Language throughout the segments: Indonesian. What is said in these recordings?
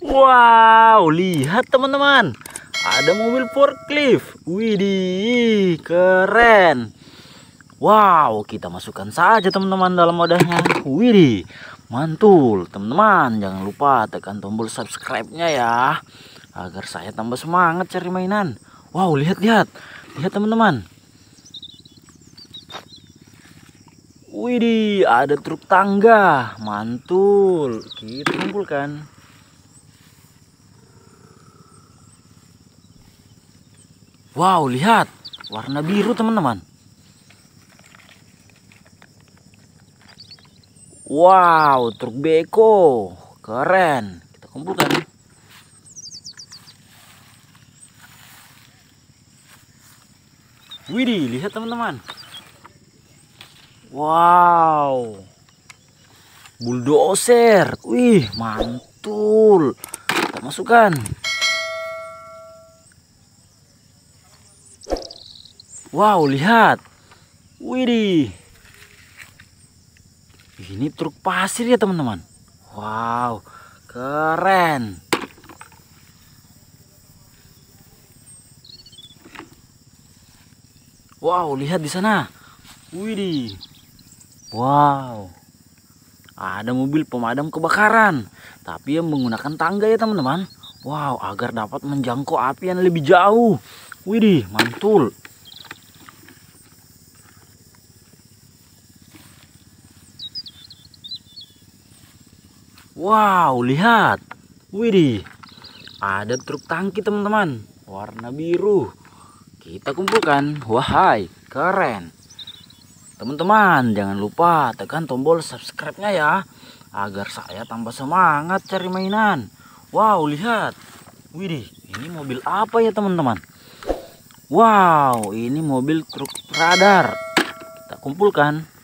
Wow, lihat teman-teman. Ada mobil forklift. Widih, keren. Wow, kita masukkan saja teman-teman dalam wadahnya. Widih, mantul. Teman-teman, jangan lupa tekan tombol subscribe-nya ya. Agar saya tambah semangat cari mainan. Wow, lihat-lihat. Lihat teman-teman. Widih, ada truk tangga. Mantul. Kita kumpulkan. Wow, lihat. Warna biru, teman-teman. Wow, truk beko. Keren. Kita kumpulkan. Widih, lihat teman-teman. Wow. Bulldozer. Wih, mantul. Kita masukkan. Wow, lihat. Widih. Ini truk pasir ya, teman-teman. Wow, keren. Wow, lihat di sana. Widih. Wow. Ada mobil pemadam kebakaran, tapi yang menggunakan tangga ya, teman-teman. Wow, agar dapat menjangkau api yang lebih jauh. Widih, mantul. Wow, lihat. Widih. Ada truk tangki, teman-teman. Warna biru. Kita kumpulkan. Wahai, keren. Teman-teman, jangan lupa tekan tombol subscribe-nya ya. Agar saya tambah semangat cari mainan. Wow, lihat. Widih, ini mobil apa ya, teman-teman? Wow, ini mobil truk radar. Kita kumpulkan.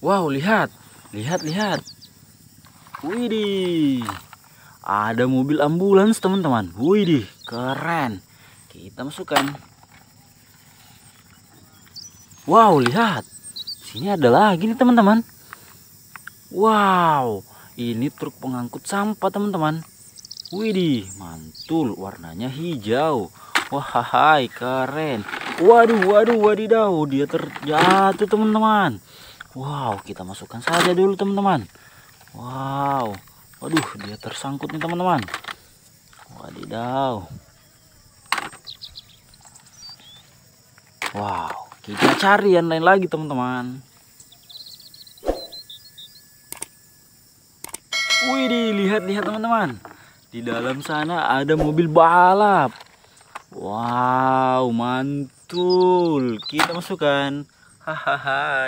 Wow, lihat. Lihat, lihat. Widih. Ada mobil ambulans, teman-teman. Widih, keren. Kita masukkan. Wow, lihat. Sini ada lagi nih, teman-teman. Wow, ini truk pengangkut sampah, teman-teman. Widih, mantul. Warnanya hijau. Wahai, keren. Waduh, waduh, wadidaw. Oh, dia terjatuh, teman-teman. Wow, kita masukkan saja dulu teman-teman. Wow. Waduh, dia tersangkut nih teman-teman. Wadidaw. Wow, kita cari yang lain lagi teman-teman. Wih, lihat-lihat teman-teman. Di dalam sana ada mobil balap. Wow, mantul. Kita masukkan. Hahaha.